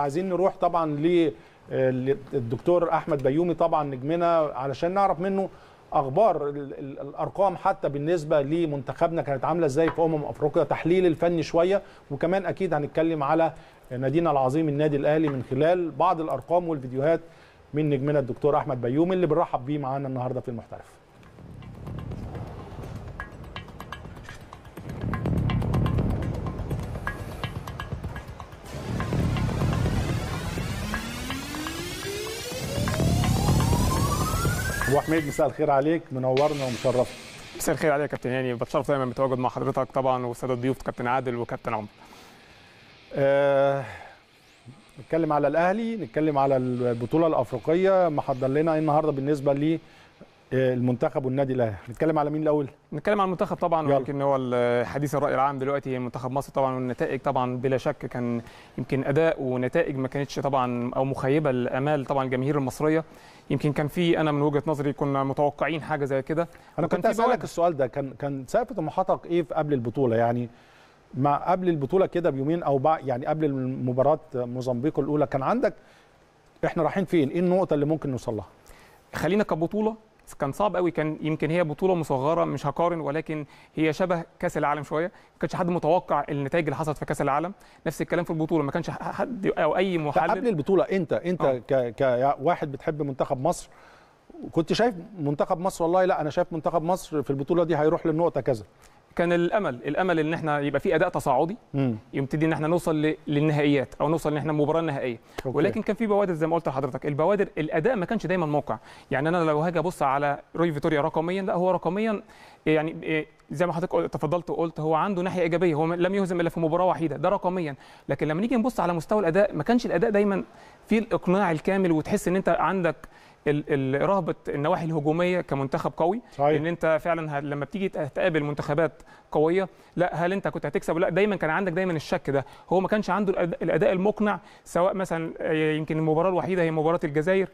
عايزين نروح طبعا للدكتور احمد بيومي طبعا نجمنا علشان نعرف منه اخبار الارقام حتى بالنسبه لمنتخبنا كانت عامله ازاي في امم افريقيا تحليل الفني شويه وكمان اكيد هنتكلم على نادينا العظيم النادي الاهلي من خلال بعض الارقام والفيديوهات من نجمنا الدكتور احمد بيومي اللي بنرحب بيه معانا النهارده في المحترف حميد مساء الخير عليك منورنا ومشرفنا مساء الخير عليك يا كابتن هاني بتشرف دايما بالتواجد مع حضرتك طبعا وساده الضيوف كابتن عادل وكابتن عمر أه... نتكلم على الاهلي نتكلم على البطوله الافريقيه محضر لنا إيه النهارده بالنسبه لي آه، المنتخب والنادي الاهلي نتكلم على مين الاول نتكلم عن المنتخب طبعا يمكن هو حديث الراي العام دلوقتي منتخب مصر طبعا والنتائج طبعا بلا شك كان يمكن اداء ونتائج ما كانتش طبعا او مخيبه للامال طبعا الجماهير المصريه يمكن كان في انا من وجهه نظري كنا متوقعين حاجه زي كده انا كنت اسالك السؤال ده كان كان سقف طموحاتك ايه قبل البطوله يعني ما قبل البطوله كده بيومين او بعد يعني قبل مباراه موزمبيق الاولى كان عندك احنا رايحين فين ايه النقطه اللي ممكن نوصل لها خلينا كبطوله كان صعب قوي كان يمكن هي بطوله مصغره مش هقارن ولكن هي شبه كاس العالم شويه ما كانش حد متوقع النتائج اللي حصلت في كاس العالم نفس الكلام في البطوله ما كانش حد او اي محلل قبل البطوله انت انت آه. كواحد بتحب منتخب مصر كنت شايف منتخب مصر والله لا انا شايف منتخب مصر في البطوله دي هيروح للنقطه كذا كان الامل الامل ان احنا يبقى في اداء تصاعدي يبتدي ان احنا نوصل للنهائيات او نوصل ان احنا مباراه نهائيه أوكي. ولكن كان في بوادر زي ما قلت لحضرتك البوادر الاداء ما كانش دايما موقع يعني انا لو هاجي ابص على روي فيتوريا رقميا لا هو رقميا إيه، يعني إيه، زي ما حضرتك تفضلت وقلت هو عنده ناحيه ايجابيه هو لم يهزم الا في مباراه وحيده ده رقميا لكن لما نيجي نبص على مستوى الاداء ما كانش الاداء دايما فيه الاقناع الكامل وتحس ان انت عندك رهبه النواحي الهجوميه كمنتخب قوي صحيح. ان انت فعلا لما بتيجي تقابل منتخبات قويه لا هل انت كنت هتكسب ولا دايما كان عندك دايما الشك ده هو ما كانش عنده الاداء المقنع سواء مثلا آه، يمكن المباراه الوحيده هي مباراه الجزائر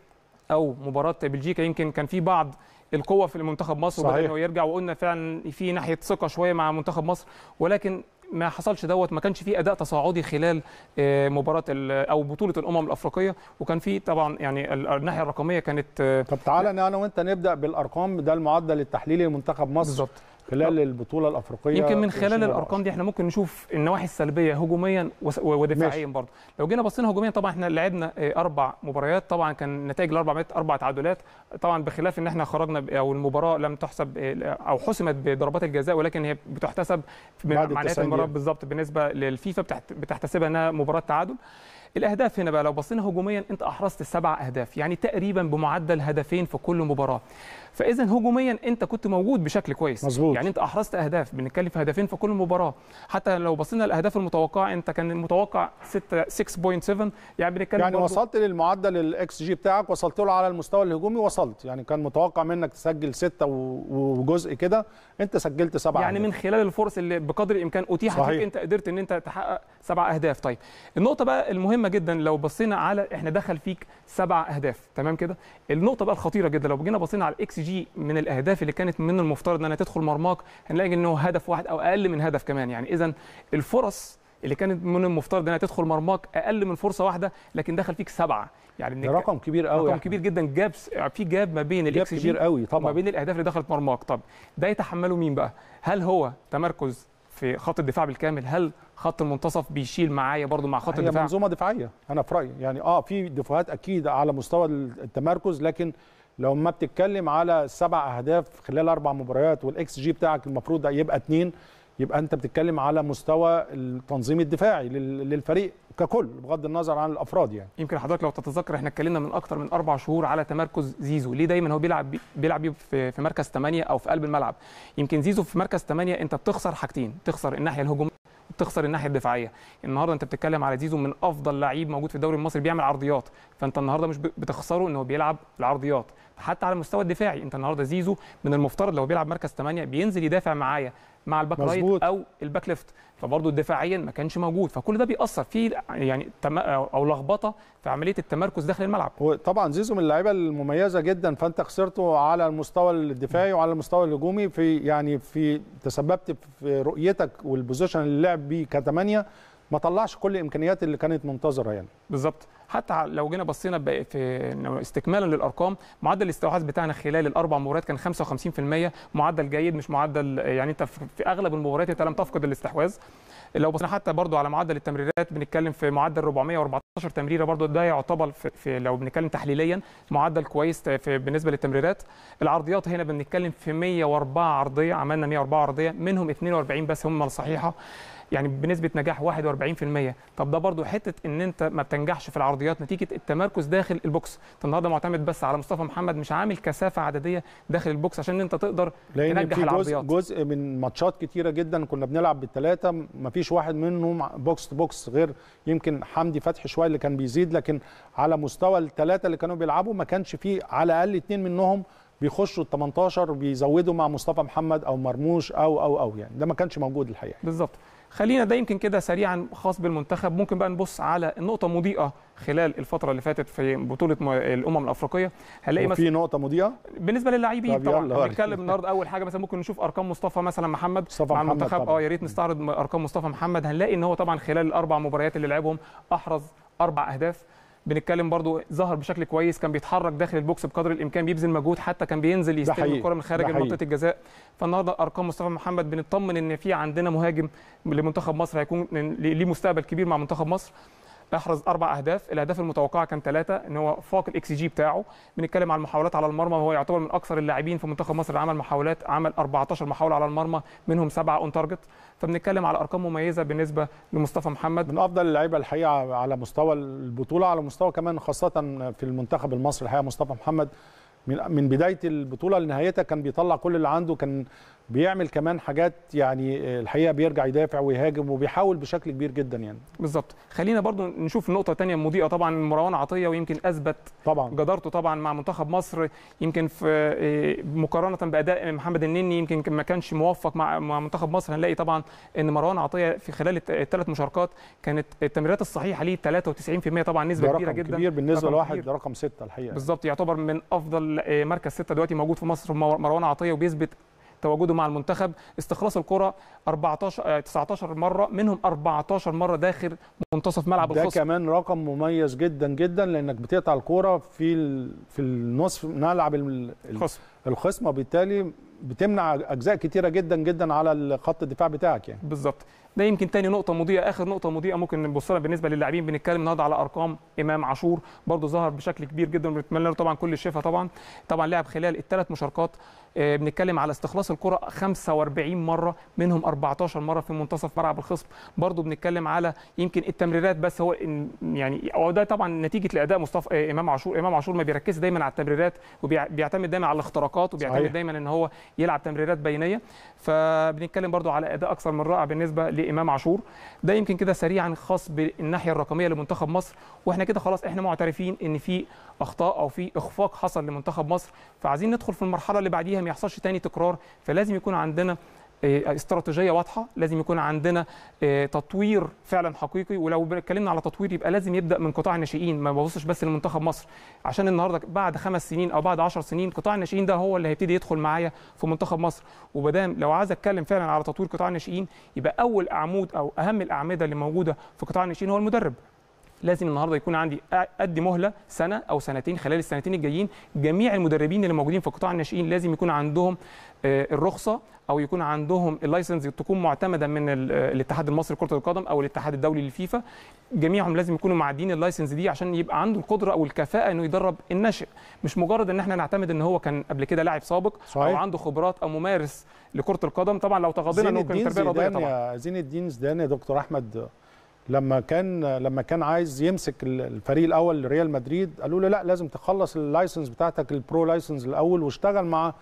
او مباراه بلجيكا يمكن كان في بعض القوه في المنتخب مصر وبدا انه يرجع وقلنا فعلا في ناحيه ثقه شويه مع منتخب مصر ولكن ما حصلش دوت ما كانش في اداء تصاعدي خلال آه، مباراه او بطوله الامم الافريقيه وكان في طبعا يعني الناحيه الرقميه كانت آه، طب تعالى انا وانت نبدا بالارقام ده المعدل التحليلي لمنتخب مصر بالزبط. خلال البطوله الافريقيه يمكن من خلال الارقام دي احنا ممكن نشوف النواحي السلبيه هجوميا ودفاعيا برضه لو جينا بصينا هجوميا طبعا احنا لعبنا آه، اربع مباريات طبعا كان نتائج الاربع مباريات اربع تعادلات طبعا بخلاف ان احنا خرجنا او المباراه لم تحسب آه، او حسمت بضربات الجزاء ولكن هي بتحتسب مع نهايه المباراه بالظبط بالنسبه للفيفا بتحتسبها انها مباراه تعادل الاهداف هنا بقى لو بصينا هجوميا انت احرزت سبع اهداف يعني تقريبا بمعدل هدفين في كل مباراه فاذا هجوميا انت كنت موجود بشكل كويس مزبوط. يعني انت احرزت اهداف بنتكلم في هدفين في كل مباراه حتى لو بصينا للاهداف المتوقعه انت كان المتوقع 6.7 يعني بنتكلم يعني وصلت للمعدل الاكس جي بتاعك وصلت له على المستوى الهجومي وصلت يعني كان متوقع منك تسجل 6 وجزء كده انت سجلت 7 يعني من خلال الفرص اللي بقدر الامكان اتيحت لك انت قدرت ان انت تحقق سبع اهداف طيب النقطه بقى المهمه جدا لو بصينا على احنا دخل فيك سبع اهداف تمام كده النقطه بقى الخطيره جدا لو جينا بصينا على الاكس دي من الاهداف اللي كانت من المفترض انها تدخل مرماك هنلاقي انه هدف واحد او اقل من هدف كمان يعني اذا الفرص اللي كانت من المفترض انها تدخل مرماك اقل من فرصه واحده لكن دخل فيك سبعه يعني ده رقم كبير قوي رقم يعني. كبير جدا جاب في جاب ما بين الاكس كبير قوي طبعا ما بين الاهداف اللي دخلت مرماك طب ده يتحمله مين بقى هل هو تمركز في خط الدفاع بالكامل هل خط المنتصف بيشيل معايا برضو مع خط الدفاع هي منظومه دفاعيه انا في رايي يعني اه في دفاعات اكيد على مستوى التمركز لكن لو ما بتتكلم على سبع اهداف خلال اربع مباريات والاكس جي بتاعك المفروض يبقى اتنين يبقى انت بتتكلم على مستوى التنظيم الدفاعي للفريق ككل بغض النظر عن الافراد يعني يمكن حضرتك لو تتذكر احنا اتكلمنا من اكتر من اربع شهور على تمركز زيزو ليه دايما هو بيلعب بيلعب في مركز 8 او في قلب الملعب يمكن زيزو في مركز 8 انت بتخسر حاجتين تخسر الناحيه الهجوميه وبتخسر الناحيه الدفاعيه النهارده انت بتتكلم على زيزو من افضل لعيب موجود في الدوري المصري بيعمل عرضيات فانت النهارده مش بتخسره ان هو بيلعب العرضيات حتى على المستوى الدفاعي انت النهارده زيزو من المفترض لو بيلعب مركز 8 بينزل يدافع معايا مع الباك رايت او الباك ليفت فبرضه دفاعيا ما كانش موجود فكل ده بيأثر في يعني او لخبطه في عمليه التمركز داخل الملعب طبعا زيزو من اللعيبه المميزه جدا فانت خسرته على المستوى الدفاعي وعلى المستوى الهجومي في يعني في تسببت في رؤيتك والبوزيشن اللي لعب بيه كتمانية ما طلعش كل الامكانيات اللي كانت منتظره يعني بالظبط حتى لو جينا بصينا في استكمالا للارقام معدل الاستحواذ بتاعنا خلال الاربع مباريات كان 55% معدل جيد مش معدل يعني انت في اغلب المباريات انت لم تفقد الاستحواذ لو بصينا حتى برضو على معدل التمريرات بنتكلم في معدل 414 تمريره برضو ده يعتبر في, لو بنتكلم تحليليا معدل كويس في بالنسبه للتمريرات العرضيات هنا بنتكلم في 104 عرضيه عملنا 104 عرضيه منهم 42 بس هم الصحيحه يعني بنسبه نجاح 41% طب ده برضو حته ان انت ما بتنجحش في العرض العرضيات نتيجه التمركز داخل البوكس انت النهارده معتمد بس على مصطفى محمد مش عامل كثافه عدديه داخل البوكس عشان انت تقدر لأن تنجح في جزء العرضيات جزء من ماتشات كتيره جدا كنا بنلعب بالثلاثه ما فيش واحد منهم بوكس بوكس غير يمكن حمدي فتحي شويه اللي كان بيزيد لكن على مستوى الثلاثه اللي كانوا بيلعبوا ما كانش فيه على الاقل اثنين منهم بيخشوا ال 18 بيزودوا مع مصطفى محمد او مرموش او او او يعني ده ما كانش موجود الحقيقه بالظبط خلينا ده يمكن كده سريعا خاص بالمنتخب ممكن بقى نبص على النقطه مضيئه خلال الفتره اللي فاتت في بطوله الامم الافريقيه هنلاقي مثلا في نقطه مضيئه بالنسبه للاعبين طبعا هنتكلم النهارده اول حاجه مثلا ممكن نشوف ارقام مصطفى مثلا محمد مصطفى مع المنتخب اه يا ريت نستعرض ارقام مصطفى محمد هنلاقي ان هو طبعا خلال الاربع مباريات اللي لعبهم احرز اربع اهداف بنتكلم برضو ظهر بشكل كويس كان بيتحرك داخل البوكس بقدر الامكان بيبذل مجهود حتى كان بينزل يستلم الكره من خارج منطقه الجزاء فالنهارده ارقام مصطفى محمد بنطمن ان في عندنا مهاجم لمنتخب مصر هيكون ليه مستقبل كبير مع منتخب مصر احرز اربع اهداف الاهداف المتوقعه كان ثلاثه ان هو فاق الاكس جي بتاعه بنتكلم عن المحاولات على المرمى وهو يعتبر من اكثر اللاعبين في منتخب مصر اللي عمل محاولات عمل 14 محاوله على المرمى منهم سبعه اون تارجت فبنتكلم على ارقام مميزه بالنسبه لمصطفى محمد من افضل اللعيبه الحقيقه على مستوى البطوله على مستوى كمان خاصه في المنتخب المصري الحقيقه مصطفى محمد من بدايه البطوله لنهايتها كان بيطلع كل اللي عنده كان بيعمل كمان حاجات يعني آه، الحقيقه بيرجع يدافع ويهاجم وبيحاول بشكل كبير جدا يعني بالظبط خلينا برضو نشوف نقطه تانية مضيئه طبعا مروان عطيه ويمكن اثبت طبعا جدارته طبعا مع منتخب مصر يمكن في آه، مقارنه باداء محمد النني يمكن ما كانش موفق مع منتخب مصر هنلاقي طبعا ان مروان عطيه في خلال الثلاث مشاركات كانت التمريرات الصحيحه ليه 93% طبعا نسبه كبيره جدا كبير بالنسبه لواحد ده رقم 6 الحقيقه بالظبط يعتبر من افضل آه، مركز 6 دلوقتي موجود في مصر مروان عطيه وبيثبت تواجده مع المنتخب استخلاص الكره 14 19 آه، مره منهم 14 مره داخل منتصف ملعب الخصم ده كمان رقم مميز جدا جدا لانك بتقطع الكره في ال... في النصف ملعب الخصم الخصم وبالتالي بتمنع اجزاء كتيره جدا جدا على خط الدفاع بتاعك يعني بالظبط ده يمكن تاني نقطه مضيئه اخر نقطه مضيئه ممكن نبص لها بالنسبه للاعبين بنتكلم النهارده على ارقام امام عاشور برضه ظهر بشكل كبير جدا بنتمنى له طبعا كل الشفاء طبعا طبعا لعب خلال الثلاث مشاركات آه، بنتكلم على استخلاص الكره 45 مره منهم 14 مره في منتصف ملعب الخصم برضه بنتكلم على يمكن التمريرات بس هو يعني او ده طبعا نتيجه لاداء مصطفى آه، امام عاشور امام عاشور ما بيركزش دايما على التمريرات وبيعتمد دايما على الاختراقات وبيعتمد دايما ان هو يلعب تمريرات بينيه فبنتكلم برضه على اداء اكثر من رائع بالنسبه امام عاشور ده يمكن كده سريعا خاص بالناحيه الرقميه لمنتخب مصر واحنا كده خلاص احنا معترفين ان في اخطاء او في اخفاق حصل لمنتخب مصر فعايزين ندخل في المرحله اللي بعديها ما يحصلش تاني تكرار فلازم يكون عندنا آه، استراتيجيه واضحه لازم يكون عندنا آه، تطوير فعلا حقيقي ولو اتكلمنا على تطوير يبقى لازم يبدا من قطاع الناشئين ما ببصش بس لمنتخب مصر عشان النهارده بعد خمس سنين او بعد 10 سنين قطاع الناشئين ده هو اللي هيبتدي يدخل معايا في منتخب مصر وبدام لو عايز اتكلم فعلا على تطوير قطاع الناشئين يبقى اول عمود او اهم الاعمده اللي موجوده في قطاع الناشئين هو المدرب لازم النهارده يكون عندي ادي مهله سنه او سنتين خلال السنتين الجايين جميع المدربين اللي موجودين في قطاع الناشئين لازم يكون عندهم آه، الرخصه او يكون عندهم اللايسنس تكون معتمده من آه، الاتحاد المصري لكره القدم او الاتحاد الدولي للفيفا جميعهم لازم يكونوا معدين اللايسنس دي عشان يبقى عنده القدره او الكفاءه انه يدرب الناشئ مش مجرد ان احنا نعتمد ان هو كان قبل كده لاعب سابق صحيح. او عنده خبرات او ممارس لكره القدم طبعا لو تغاضينا انه كان تربيه رياضيه طبعا زين الدين زيدان يا دكتور احمد لما كان لما كان عايز يمسك الفريق الاول لريال مدريد قالوا له لا لازم تخلص اللايسنس بتاعتك البرو لايسنس الاول واشتغل مع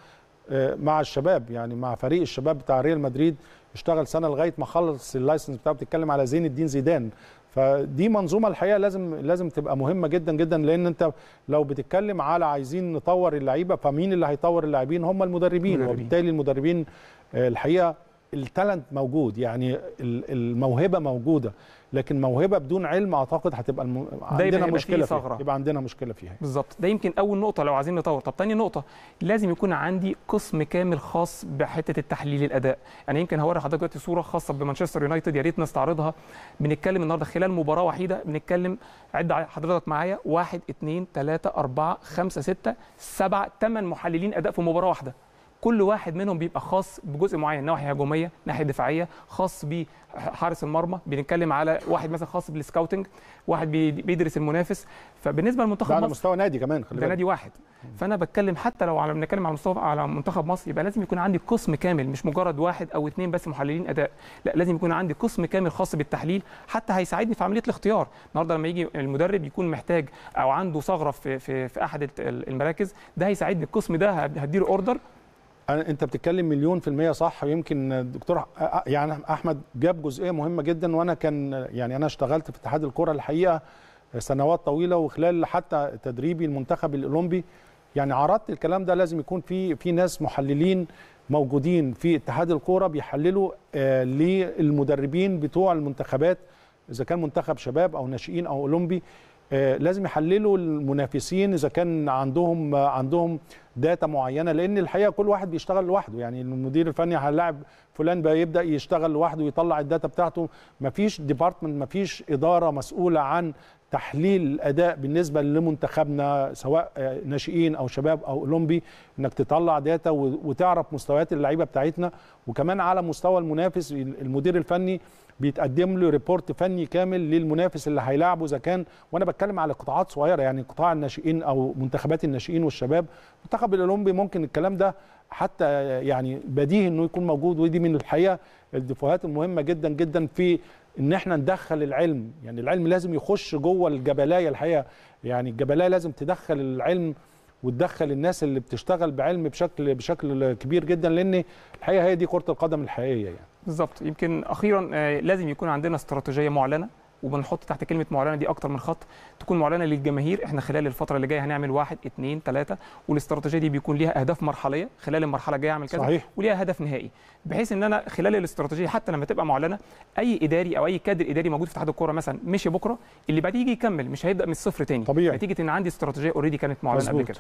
آه، مع الشباب يعني مع فريق الشباب بتاع ريال مدريد اشتغل سنه لغايه ما خلص اللايسنس بتاعه بتتكلم على زين الدين زيدان فدي منظومه الحقيقه لازم لازم تبقى مهمه جدا جدا لان انت لو بتتكلم على عايزين نطور اللعيبه فمين اللي هيطور اللاعبين هم المدربين المدربين وبالتالي المدربين آه، الحقيقه التالنت موجود يعني الموهبه موجوده لكن موهبه بدون علم اعتقد هتبقى الم... عندنا مشكله فيها صغرة. يبقى عندنا مشكله فيها بالظبط ده يمكن اول نقطه لو عايزين نطور طب تاني نقطه لازم يكون عندي قسم كامل خاص بحته التحليل الاداء يعني يمكن هوري حضرتك دلوقتي صوره خاصه بمانشستر يونايتد يا ريت نستعرضها بنتكلم النهارده خلال مباراه وحيده بنتكلم عد حضرتك معايا 1 2 3 4 5 6 7 8 محللين اداء في مباراه واحده كل واحد منهم بيبقى خاص بجزء معين ناحيه هجوميه ناحيه دفاعيه خاص بحارس المرمى بنتكلم على واحد مثلا خاص بالسكاوتنج واحد بيدرس المنافس فبالنسبه لمنتخب مصر على مستوى نادي كمان خلي ده نادي واحد فانا بتكلم حتى لو على بنتكلم على مستوى على منتخب مصر يبقى لازم يكون عندي قسم كامل مش مجرد واحد او اثنين بس محللين اداء لا لازم يكون عندي قسم كامل خاص بالتحليل حتى هيساعدني في عمليه الاختيار النهارده لما يجي المدرب يكون محتاج او عنده ثغره في في, في احد المراكز ده هيساعدني القسم ده هديله اوردر انت بتتكلم مليون في المية صح ويمكن الدكتور يعني احمد جاب جزئية مهمة جدا وانا كان يعني انا اشتغلت في اتحاد الكرة الحقيقة سنوات طويلة وخلال حتى تدريبي المنتخب الاولمبي يعني عرضت الكلام ده لازم يكون في في ناس محللين موجودين في اتحاد الكوره بيحللوا آه، للمدربين بتوع المنتخبات اذا كان منتخب شباب او ناشئين او اولمبي آه، لازم يحللوا المنافسين اذا كان عندهم عندهم داتا معينه لان الحقيقه كل واحد بيشتغل لوحده يعني المدير الفني اللاعب فلان بقى يبدا يشتغل لوحده ويطلع الداتا بتاعته مفيش ديبارتمنت مفيش اداره مسؤوله عن تحليل الاداء بالنسبه لمنتخبنا سواء آه، ناشئين او شباب او اولمبي انك تطلع داتا وتعرف مستويات اللعيبه بتاعتنا وكمان على مستوى المنافس المدير الفني بيتقدم له ريبورت فني كامل للمنافس اللي هيلاعبه اذا كان وانا بتكلم على قطاعات صغيره يعني قطاع الناشئين او منتخبات الناشئين والشباب المنتخب الاولمبي ممكن الكلام ده حتى يعني بديهي انه يكون موجود ودي من الحقيقه الدفوهات المهمه جدا جدا في ان احنا ندخل العلم يعني العلم لازم يخش جوه الجبلايه الحقيقه يعني الجبلايه لازم تدخل العلم وتدخل الناس اللي بتشتغل بعلم بشكل بشكل كبير جدا لان الحقيقه هي دي كره القدم الحقيقيه يعني بالظبط يمكن اخيرا آه، لازم يكون عندنا استراتيجيه معلنه وبنحط تحت كلمه معلنه دي اكتر من خط تكون معلنه للجماهير احنا خلال الفتره اللي جايه هنعمل واحد اثنين ثلاثه والاستراتيجيه دي بيكون ليها اهداف مرحليه خلال المرحله الجايه اعمل كذا صحيح. وليها هدف نهائي بحيث ان انا خلال الاستراتيجيه حتى لما تبقى معلنه اي اداري او اي كادر اداري موجود في اتحاد الكوره مثلا مشي بكره اللي بعديه يجي يكمل مش هيبدا من الصفر تاني طبيعي نتيجه ان عندي استراتيجيه اوريدي كانت معلنه قبل كده